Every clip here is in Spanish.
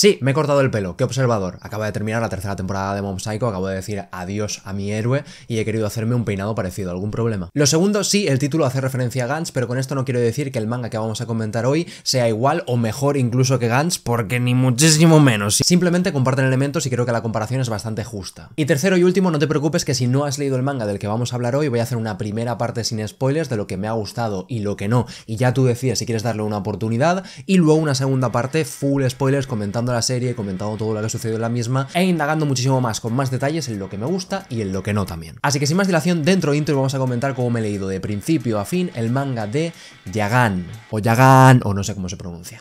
Sí, me he cortado el pelo, qué observador. Acaba de terminar la tercera temporada de Mom Psycho, acabo de decir adiós a mi héroe y he querido hacerme un peinado parecido, ¿algún problema? Lo segundo, sí, el título hace referencia a Gantz, pero con esto no quiero decir que el manga que vamos a comentar hoy sea igual o mejor incluso que Gantz, porque ni muchísimo menos. Simplemente comparten elementos y creo que la comparación es bastante justa. Y tercero y último, no te preocupes que si no has leído el manga del que vamos a hablar hoy, voy a hacer una primera parte sin spoilers de lo que me ha gustado y lo que no, y ya tú decías si quieres darle una oportunidad, y luego una segunda parte full spoilers comentando la serie, comentando todo lo que ha sucedido en la misma e indagando muchísimo más, con más detalles en lo que me gusta y en lo que no también. Así que sin más dilación, dentro de intro vamos a comentar cómo me he leído de principio a fin el manga de Yagan, o Yagan, o no sé cómo se pronuncia.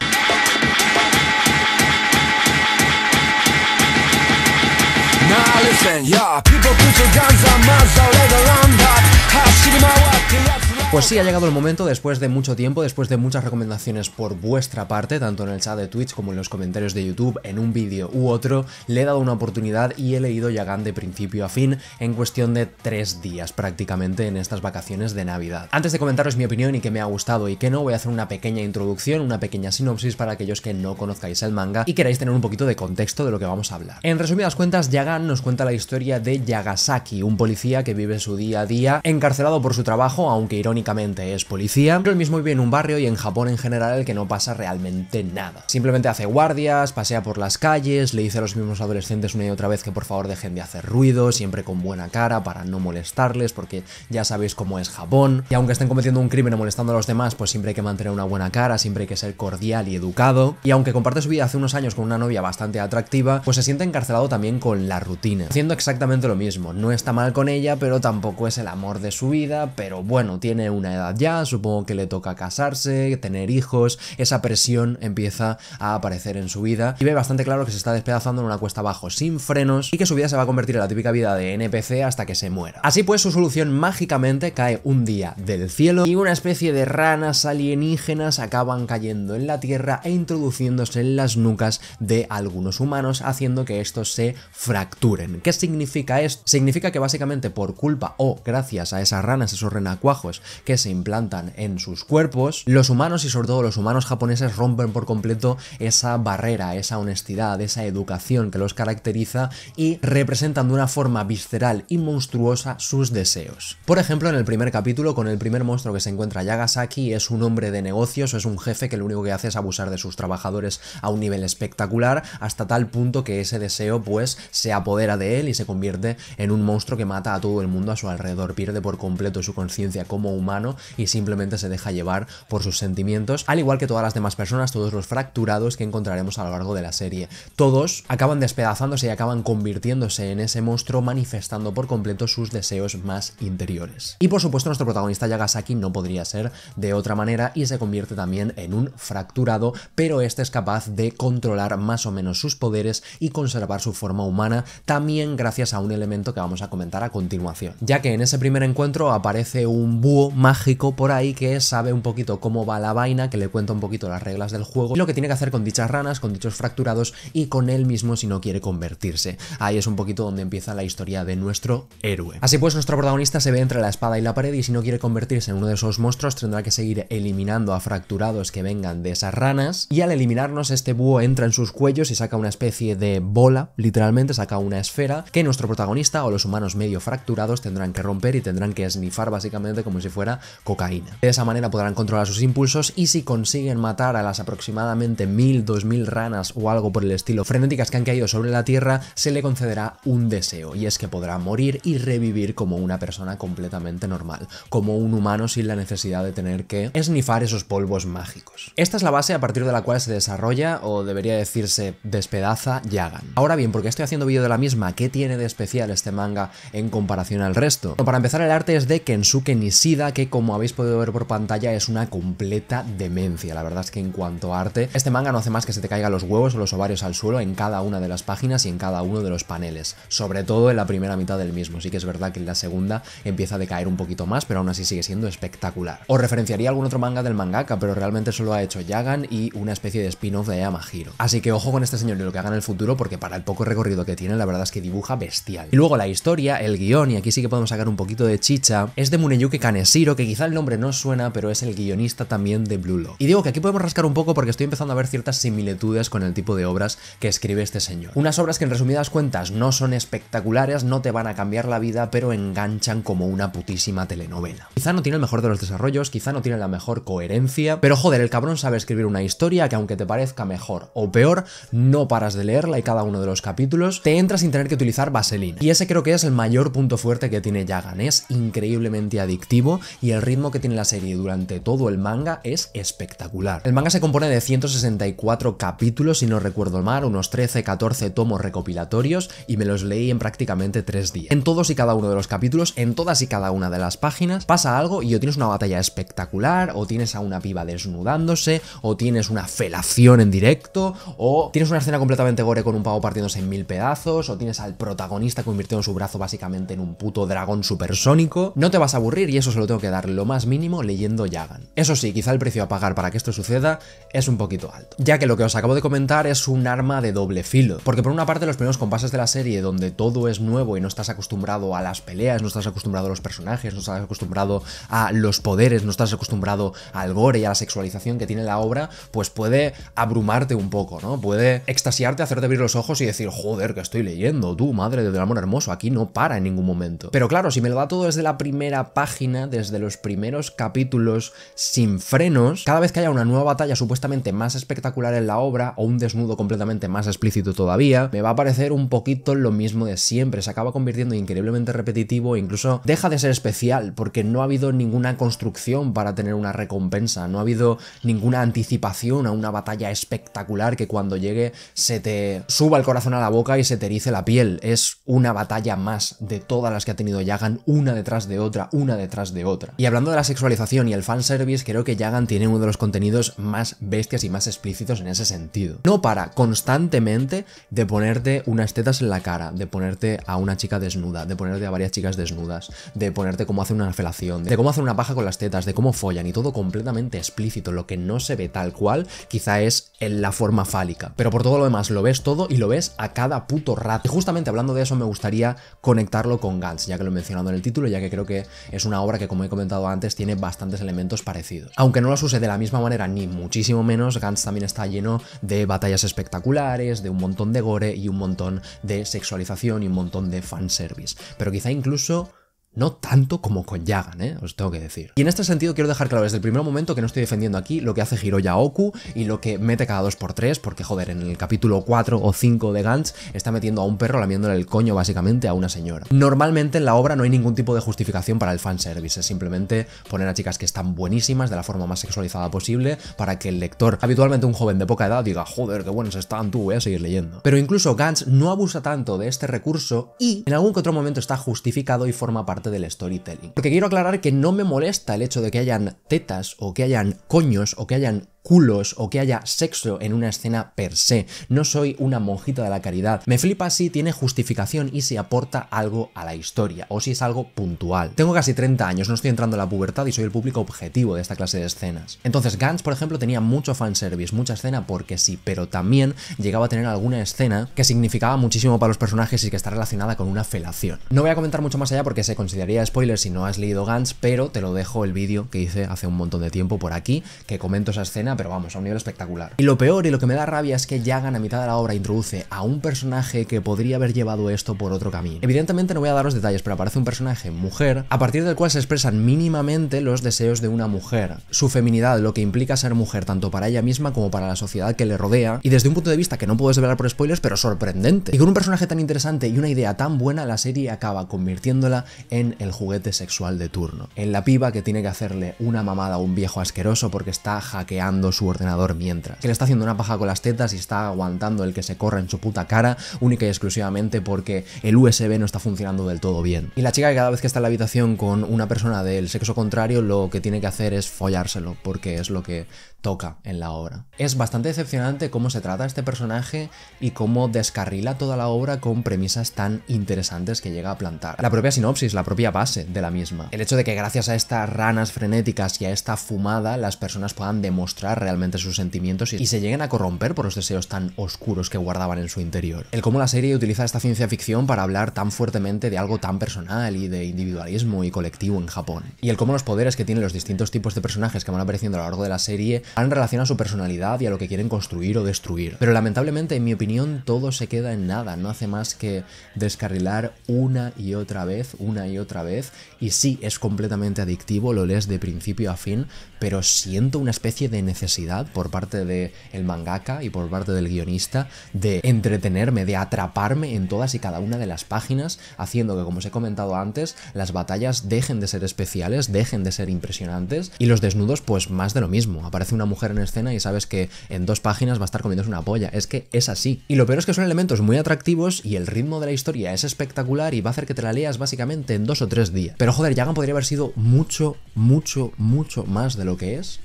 Pues sí, ha llegado el momento, después de mucho tiempo, después de muchas recomendaciones por vuestra parte, tanto en el chat de Twitch como en los comentarios de YouTube, en un vídeo u otro, le he dado una oportunidad y he leído Yagan de principio a fin en cuestión de tres días prácticamente en estas vacaciones de Navidad. Antes de comentaros mi opinión y que me ha gustado y que no, voy a hacer una pequeña introducción, una pequeña sinopsis para aquellos que no conozcáis el manga y queráis tener un poquito de contexto de lo que vamos a hablar. En resumidas cuentas, Yagan nos cuenta la historia de Yagasaki, un policía que vive su día a día encarcelado por su trabajo, aunque únicamente es policía, pero él mismo vive en un barrio y en Japón en general el que no pasa realmente nada. Simplemente hace guardias, pasea por las calles, le dice a los mismos adolescentes una y otra vez que por favor dejen de hacer ruido, siempre con buena cara para no molestarles, porque ya sabéis cómo es Japón. Y aunque estén cometiendo un crimen molestando a los demás, pues siempre hay que mantener una buena cara, siempre hay que ser cordial y educado. Y aunque comparte su vida hace unos años con una novia bastante atractiva, pues se siente encarcelado también con la rutina, haciendo exactamente lo mismo. No está mal con ella, pero tampoco es el amor de su vida, pero bueno, tiene una edad ya, supongo que le toca casarse, tener hijos, esa presión empieza a aparecer en su vida y ve bastante claro que se está despedazando en una cuesta abajo sin frenos y que su vida se va a convertir en la típica vida de NPC hasta que se muera. Así pues, su solución mágicamente cae un día del cielo y una especie de ranas alienígenas acaban cayendo en la Tierra e introduciéndose en las nucas de algunos humanos, haciendo que estos se fracturen. ¿Qué significa esto? Significa que básicamente por culpa o gracias a esas ranas, esos renacuajos que se implantan en sus cuerpos, los humanos y sobre todo los humanos japoneses rompen por completo esa barrera, esa honestidad, esa educación que los caracteriza y representan de una forma visceral y monstruosa sus deseos. Por ejemplo, en el primer capítulo, con el primer monstruo que se encuentra Yagasaki, es un hombre de negocios, es un jefe que lo único que hace es abusar de sus trabajadores a un nivel espectacular, hasta tal punto que ese deseo pues se apodera de él y se convierte en un monstruo que mata a todo el mundo a su alrededor, pierde por completo su conciencia como humano humano y simplemente se deja llevar por sus sentimientos, al igual que todas las demás personas, todos los fracturados que encontraremos a lo largo de la serie. Todos acaban despedazándose y acaban convirtiéndose en ese monstruo manifestando por completo sus deseos más interiores. Y por supuesto nuestro protagonista Yagasaki no podría ser de otra manera y se convierte también en un fracturado, pero este es capaz de controlar más o menos sus poderes y conservar su forma humana, también gracias a un elemento que vamos a comentar a continuación. Ya que en ese primer encuentro aparece un búho mágico por ahí que sabe un poquito cómo va la vaina, que le cuenta un poquito las reglas del juego y lo que tiene que hacer con dichas ranas, con dichos fracturados y con él mismo si no quiere convertirse. Ahí es un poquito donde empieza la historia de nuestro héroe. Así pues, nuestro protagonista se ve entre la espada y la pared y si no quiere convertirse en uno de esos monstruos tendrá que seguir eliminando a fracturados que vengan de esas ranas y al eliminarnos este búho entra en sus cuellos y saca una especie de bola, literalmente saca una esfera que nuestro protagonista o los humanos medio fracturados tendrán que romper y tendrán que esnifar básicamente como si fuera cocaína. De esa manera podrán controlar sus impulsos y si consiguen matar a las aproximadamente 1000, 2000 ranas o algo por el estilo frenéticas que han caído sobre la Tierra, se le concederá un deseo y es que podrá morir y revivir como una persona completamente normal, como un humano sin la necesidad de tener que esnifar esos polvos mágicos. Esta es la base a partir de la cual se desarrolla, o debería decirse despedaza, Yagan. Ahora bien, porque estoy haciendo vídeo de la misma, ¿qué tiene de especial este manga en comparación al resto? para empezar, el arte es de Kensuke Nishida, que como habéis podido ver por pantalla es una completa demencia. La verdad es que en cuanto a arte, este manga no hace más que se te caigan los huevos o los ovarios al suelo en cada una de las páginas y en cada uno de los paneles, sobre todo en la primera mitad del mismo. Sí que es verdad que en la segunda empieza a decaer un poquito más, pero aún así sigue siendo espectacular. Os referenciaría algún otro manga del mangaka, pero realmente solo ha hecho Yagan y una especie de spin-off de Yamahiro. Así que ojo con este señor y lo que haga en el futuro, porque para el poco recorrido que tiene, la verdad es que dibuja bestial. Y luego la historia, el guión, y aquí sí que podemos sacar un poquito de chicha, es de Muneyuki Kaneshiro que quizá el nombre no suena, pero es el guionista también de Blue Lock. Y digo que aquí podemos rascar un poco porque estoy empezando a ver ciertas similitudes con el tipo de obras que escribe este señor. Unas obras que en resumidas cuentas no son espectaculares, no te van a cambiar la vida, pero enganchan como una putísima telenovela. Quizá no tiene el mejor de los desarrollos, quizá no tiene la mejor coherencia, pero joder, el cabrón sabe escribir una historia que aunque te parezca mejor o peor, no paras de leerla y cada uno de los capítulos te entra sin tener que utilizar vaselina. Y ese creo que es el mayor punto fuerte que tiene Yagan, es increíblemente adictivo y el ritmo que tiene la serie durante todo el manga es espectacular. El manga se compone de 164 capítulos, si no recuerdo mal, unos 13-14 tomos recopilatorios y me los leí en prácticamente 3 días. En todos y cada uno de los capítulos, en todas y cada una de las páginas, pasa algo y o tienes una batalla espectacular, o tienes a una piba desnudándose, o tienes una felación en directo, o tienes una escena completamente gore con un pavo partiéndose en mil pedazos, o tienes al protagonista convirtiendo su brazo básicamente en un puto dragón supersónico. No te vas a aburrir y eso se lo tengo que dar lo más mínimo leyendo Yagan. Eso sí, quizá el precio a pagar para que esto suceda es un poquito alto, ya que lo que os acabo de comentar es un arma de doble filo, porque por una parte los primeros compases de la serie donde todo es nuevo y no estás acostumbrado a las peleas, no estás acostumbrado a los personajes, no estás acostumbrado a los poderes, no estás acostumbrado al gore y a la sexualización que tiene la obra, pues puede abrumarte un poco, ¿no? Puede extasiarte, hacerte abrir los ojos y decir, joder, que estoy leyendo, tú, madre del amor hermoso, aquí no para en ningún momento. Pero claro, si me lo da todo desde la primera página, desde de los primeros capítulos sin frenos, cada vez que haya una nueva batalla supuestamente más espectacular en la obra o un desnudo completamente más explícito todavía, me va a parecer un poquito lo mismo de siempre, se acaba convirtiendo increíblemente repetitivo e incluso deja de ser especial porque no ha habido ninguna construcción para tener una recompensa, no ha habido ninguna anticipación a una batalla espectacular que cuando llegue se te suba el corazón a la boca y se te erice la piel, es una batalla más de todas las que ha tenido Yagan, una detrás de otra, una detrás de otra. Y hablando de la sexualización y el fanservice, creo que Yagan tiene uno de los contenidos más bestias y más explícitos en ese sentido. No para constantemente de ponerte unas tetas en la cara, de ponerte a una chica desnuda, de ponerte a varias chicas desnudas, de ponerte cómo hace una afelación, de cómo hace una paja con las tetas, de cómo follan y todo completamente explícito. Lo que no se ve tal cual quizá es en la forma fálica. Pero por todo lo demás lo ves todo y lo ves a cada puto rato. Y justamente hablando de eso me gustaría conectarlo con Gantz, ya que lo he mencionado en el título, ya que creo que es una obra que como he comentado antes, tiene bastantes elementos parecidos. Aunque no los use de la misma manera, ni muchísimo menos, Gantz también está lleno de batallas espectaculares, de un montón de gore y un montón de sexualización y un montón de fanservice. Pero quizá incluso no tanto como con Yagan, ¿eh? os tengo que decir. Y en este sentido quiero dejar claro desde el primer momento que no estoy defendiendo aquí lo que hace Hiroya Oku y lo que mete cada 2x3, porque joder, en el capítulo 4 o 5 de Gantz está metiendo a un perro lamiéndole el coño básicamente a una señora. Normalmente en la obra no hay ningún tipo de justificación para el fanservice, es simplemente poner a chicas que están buenísimas de la forma más sexualizada posible para que el lector, habitualmente un joven de poca edad, diga, joder, qué buenas están, tú, voy a seguir leyendo. Pero incluso Gantz no abusa tanto de este recurso y en algún que otro momento está justificado y forma parte del storytelling. Porque quiero aclarar que no me molesta el hecho de que hayan tetas o que hayan coños o que hayan culos o que haya sexo en una escena per se. No soy una monjita de la caridad. Me flipa si tiene justificación y si aporta algo a la historia o si es algo puntual. Tengo casi 30 años, no estoy entrando en la pubertad y soy el público objetivo de esta clase de escenas. Entonces Gantz, por ejemplo, tenía mucho fanservice, mucha escena porque sí, pero también llegaba a tener alguna escena que significaba muchísimo para los personajes y que está relacionada con una felación. No voy a comentar mucho más allá porque se consideraría spoiler si no has leído Gantz, pero te lo dejo el vídeo que hice hace un montón de tiempo por aquí, que comento esa escena pero vamos, a un nivel espectacular. Y lo peor y lo que me da rabia es que Jagan a mitad de la obra introduce a un personaje que podría haber llevado esto por otro camino. Evidentemente no voy a dar los detalles, pero aparece un personaje, mujer, a partir del cual se expresan mínimamente los deseos de una mujer, su feminidad, lo que implica ser mujer tanto para ella misma como para la sociedad que le rodea, y desde un punto de vista que no puedo desvelar por spoilers, pero sorprendente. Y con un personaje tan interesante y una idea tan buena, la serie acaba convirtiéndola en el juguete sexual de turno, en la piba que tiene que hacerle una mamada a un viejo asqueroso porque está hackeando su ordenador mientras, que le está haciendo una paja con las tetas y está aguantando el que se corra en su puta cara, única y exclusivamente porque el USB no está funcionando del todo bien. Y la chica que cada vez que está en la habitación con una persona del sexo contrario, lo que tiene que hacer es follárselo, porque es lo que toca en la obra. Es bastante decepcionante cómo se trata este personaje y cómo descarrila toda la obra con premisas tan interesantes que llega a plantar. La propia sinopsis, la propia base de la misma. El hecho de que gracias a estas ranas frenéticas y a esta fumada las personas puedan demostrar realmente sus sentimientos y, se lleguen a corromper por los deseos tan oscuros que guardaban en su interior. El cómo la serie utiliza esta ciencia ficción para hablar tan fuertemente de algo tan personal y de individualismo y colectivo en Japón. Y el cómo los poderes que tienen los distintos tipos de personajes que van apareciendo a lo largo de la serie han relación a su personalidad y a lo que quieren construir o destruir. Pero lamentablemente, en mi opinión, todo se queda en nada, no hace más que descarrilar una y otra vez, una y otra vez, y sí, es completamente adictivo, lo lees de principio a fin, pero siento una especie de necesidad necesidad por parte del mangaka y por parte del guionista de entretenerme, de atraparme en todas y cada una de las páginas, haciendo que, como os he comentado antes, las batallas dejen de ser especiales, dejen de ser impresionantes y los desnudos pues más de lo mismo. Aparece una mujer en escena y sabes que en dos páginas va a estar comiéndose una polla, es que es así. Y lo peor es que son elementos muy atractivos y el ritmo de la historia es espectacular y va a hacer que te la leas básicamente en dos o tres días. Pero joder, Yagan podría haber sido mucho, mucho, mucho más de lo que es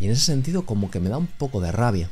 y en ese sentido como que me da un poco de rabia.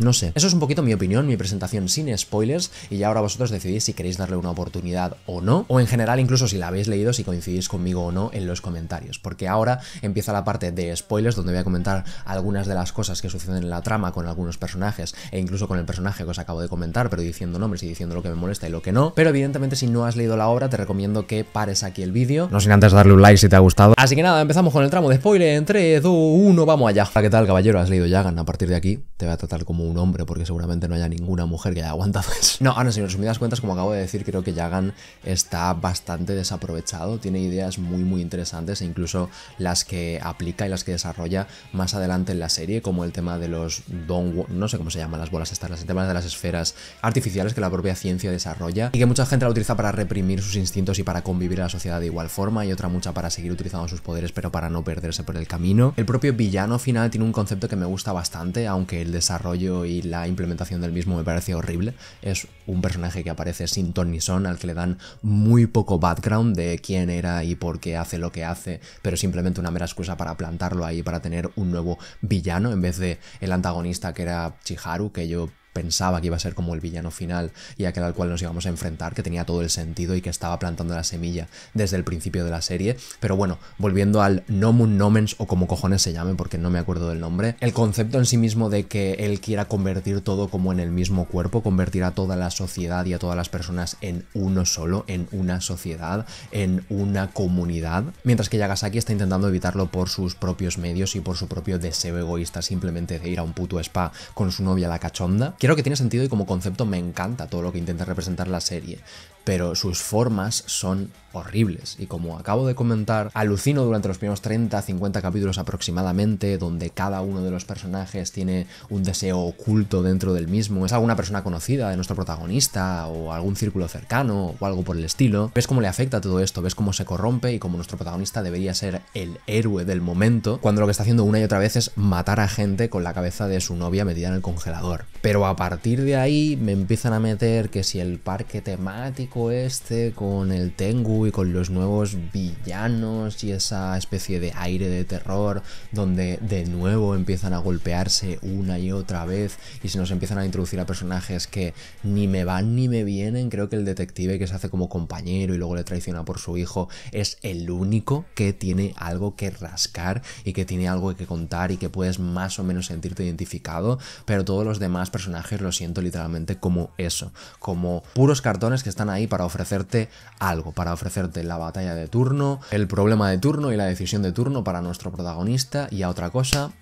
No sé. Eso es un poquito mi opinión, mi presentación sin spoilers. Y ya ahora vosotros decidís si queréis darle una oportunidad o no. O en general, incluso si la habéis leído, si coincidís conmigo o no en los comentarios. Porque ahora empieza la parte de spoilers, donde voy a comentar algunas de las cosas que suceden en la trama con algunos personajes. E incluso con el personaje que os acabo de comentar, pero diciendo nombres y diciendo lo que me molesta y lo que no. Pero evidentemente, si no has leído la obra, te recomiendo que pares aquí el vídeo. No sin antes darle un like si te ha gustado. Así que nada, empezamos con el tramo de spoiler. En 3, 2, 1, vamos allá. ¿Qué tal, caballero? ¿Has leído Yagan? A partir de aquí te voy a tratar como un hombre, porque seguramente no haya ninguna mujer que haya aguantado eso. No, ahora no, si en resumidas cuentas, como acabo de decir, creo que Jagan está bastante desaprovechado, tiene ideas muy muy interesantes e incluso las que aplica y las que desarrolla más adelante en la serie, como el tema de los don, no sé cómo se llaman las bolas estas, el tema de las esferas artificiales que la propia ciencia desarrolla y que mucha gente la utiliza para reprimir sus instintos y para convivir en la sociedad de igual forma y otra mucha para seguir utilizando sus poderes pero para no perderse por el camino. El propio villano final tiene un concepto que me gusta bastante, aunque el desarrollo y la implementación del mismo me parece horrible. Es un personaje que aparece sin ton ni son, al que le dan muy poco background de quién era y por qué hace lo que hace, pero simplemente una mera excusa para plantarlo ahí, para tener un nuevo villano en vez de el antagonista que era Chiharu, que yo pensaba que iba a ser como el villano final y aquel al cual nos íbamos a enfrentar, que tenía todo el sentido y que estaba plantando la semilla desde el principio de la serie. Pero bueno, volviendo al Nomun Nomens o como cojones se llame, porque no me acuerdo del nombre, el concepto en sí mismo de que él quiera convertir todo como en el mismo cuerpo, convertir a toda la sociedad y a todas las personas en uno solo, en una sociedad, en una comunidad, mientras que Yagasaki está intentando evitarlo por sus propios medios y por su propio deseo egoísta simplemente de ir a un puto spa con su novia la cachonda. Quiero que tiene sentido y como concepto me encanta todo lo que intenta representar la serie pero sus formas son horribles. Y como acabo de comentar, alucino durante los primeros 30-50 capítulos aproximadamente, donde cada uno de los personajes tiene un deseo oculto dentro del mismo. Es alguna persona conocida de nuestro protagonista, o algún círculo cercano, o algo por el estilo. Ves cómo le afecta todo esto, ves cómo se corrompe y cómo nuestro protagonista debería ser el héroe del momento, cuando lo que está haciendo una y otra vez es matar a gente con la cabeza de su novia metida en el congelador. Pero a partir de ahí me empiezan a meter que si el parque temático este, con el Tengu y con los nuevos villanos y esa especie de aire de terror donde de nuevo empiezan a golpearse una y otra vez y se nos empiezan a introducir a personajes que ni me van ni me vienen. Creo que el detective que se hace como compañero y luego le traiciona por su hijo es el único que tiene algo que rascar y que tiene algo que contar y que puedes más o menos sentirte identificado, pero todos los demás personajes lo siento literalmente como eso, como puros cartones que están ahí para ofrecerte algo, para ofrecerte la batalla de turno, el problema de turno y la decisión de turno para nuestro protagonista y a otra cosa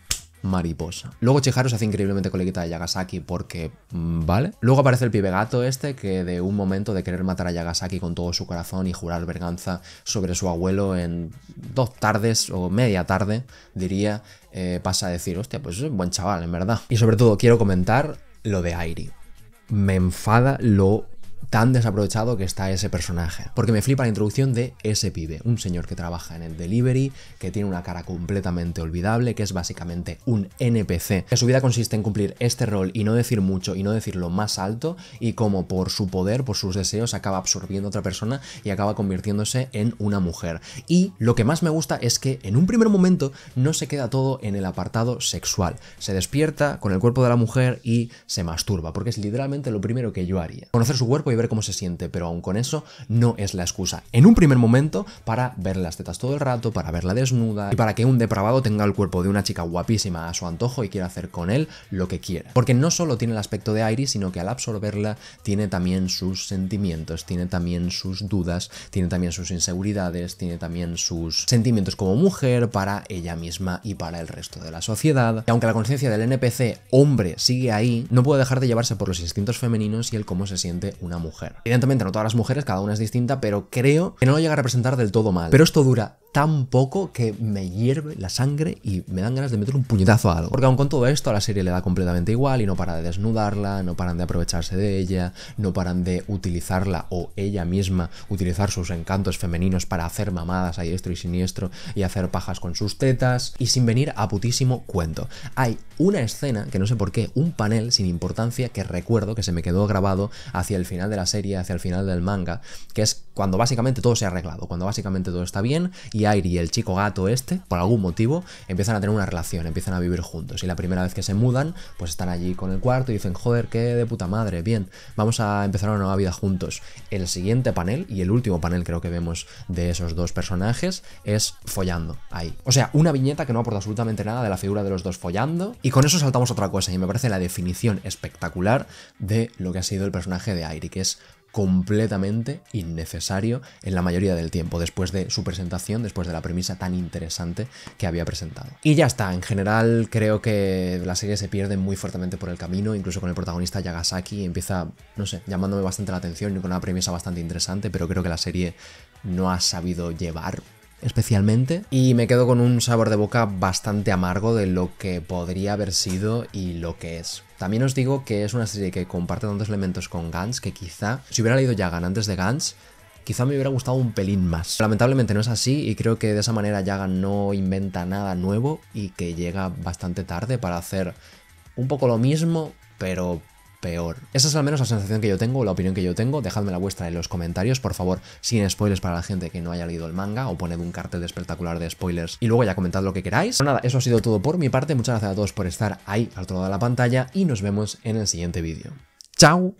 mariposa. Luego Chiharu se hace increíblemente coleguita de Yagasaki porque, mm, ¿vale? Luego aparece el pibe gato este que de un momento de querer matar a Yagasaki con todo su corazón y jurar verganza sobre su abuelo en dos tardes o media tarde, diría, eh, pasa a decir, hostia, pues es un buen chaval, en verdad. Y sobre todo quiero comentar lo de Airi. Me enfada lo tan desaprovechado que está ese personaje. Porque me flipa la introducción de ese pibe, un señor que trabaja en el delivery, que tiene una cara completamente olvidable, que es básicamente un NPC, que su vida consiste en cumplir este rol y no decir mucho y no decir lo más alto, y como por su poder, por sus deseos, acaba absorbiendo a otra persona y acaba convirtiéndose en una mujer. Y lo que más me gusta es que en un primer momento no se queda todo en el apartado sexual. Se despierta con el cuerpo de la mujer y se masturba, porque es literalmente lo primero que yo haría. Conocer su cuerpo y ver cómo se siente, pero aún con eso no es la excusa. En un primer momento para ver las tetas todo el rato, para verla desnuda y para que un depravado tenga el cuerpo de una chica guapísima a su antojo y quiera hacer con él lo que quiera. Porque no solo tiene el aspecto de Iris, sino que al absorberla tiene también sus sentimientos, tiene también sus dudas, tiene también sus inseguridades, tiene también sus sentimientos como mujer para ella misma y para el resto de la sociedad. Y aunque la conciencia del NPC hombre sigue ahí, no puede dejar de llevarse por los instintos femeninos y el cómo se siente una mujer Evidentemente no todas las mujeres, cada una es distinta, pero creo que no lo llega a representar del todo mal. Pero esto dura tan poco que me hierve la sangre y me dan ganas de meter un puñetazo a algo. Porque aun con todo esto, a la serie le da completamente igual y no para de desnudarla, no paran de aprovecharse de ella, no paran de utilizarla o ella misma utilizar sus encantos femeninos para hacer mamadas a diestro y siniestro y hacer pajas con sus tetas y sin venir a putísimo cuento. Hay una escena, que no sé por qué, un panel sin importancia que recuerdo que se me quedó grabado hacia el final de la serie, hacia el final del manga, que es cuando básicamente todo se ha arreglado, cuando básicamente todo está bien y Airi y el chico gato este, por algún motivo, empiezan a tener una relación, empiezan a vivir juntos y la primera vez que se mudan, pues están allí con el cuarto y dicen, joder, qué de puta madre, bien, vamos a empezar una nueva vida juntos. El siguiente panel y el último panel creo que vemos de esos dos personajes es follando ahí. O sea, una viñeta que no aporta absolutamente nada de la figura de los dos follando y con eso saltamos otra cosa y me parece la definición espectacular de lo que ha sido el personaje de Airi, que es completamente innecesario en la mayoría del tiempo, después de su presentación, después de la premisa tan interesante que había presentado. Y ya está, en general creo que la serie se pierde muy fuertemente por el camino, incluso con el protagonista Yagasaki, empieza, no sé, llamándome bastante la atención y con una premisa bastante interesante, pero creo que la serie no ha sabido llevar especialmente y me quedo con un sabor de boca bastante amargo de lo que podría haber sido y lo que es también os digo que es una serie que comparte tantos elementos con Gantz que quizá, si hubiera leído Yagan antes de Gantz, quizá me hubiera gustado un pelín más. Lamentablemente no es así y creo que de esa manera Yagan no inventa nada nuevo y que llega bastante tarde para hacer un poco lo mismo, pero peor. Esa es al menos la sensación que yo tengo, la opinión que yo tengo. Dejadme la vuestra en los comentarios, por favor, sin spoilers para la gente que no haya leído el manga, o poned un cartel espectacular de spoilers y luego ya comentad lo que queráis. Pero pues nada, eso ha sido todo por mi parte. Muchas gracias a todos por estar ahí al otro lado de la pantalla y nos vemos en el siguiente vídeo. ¡Chao!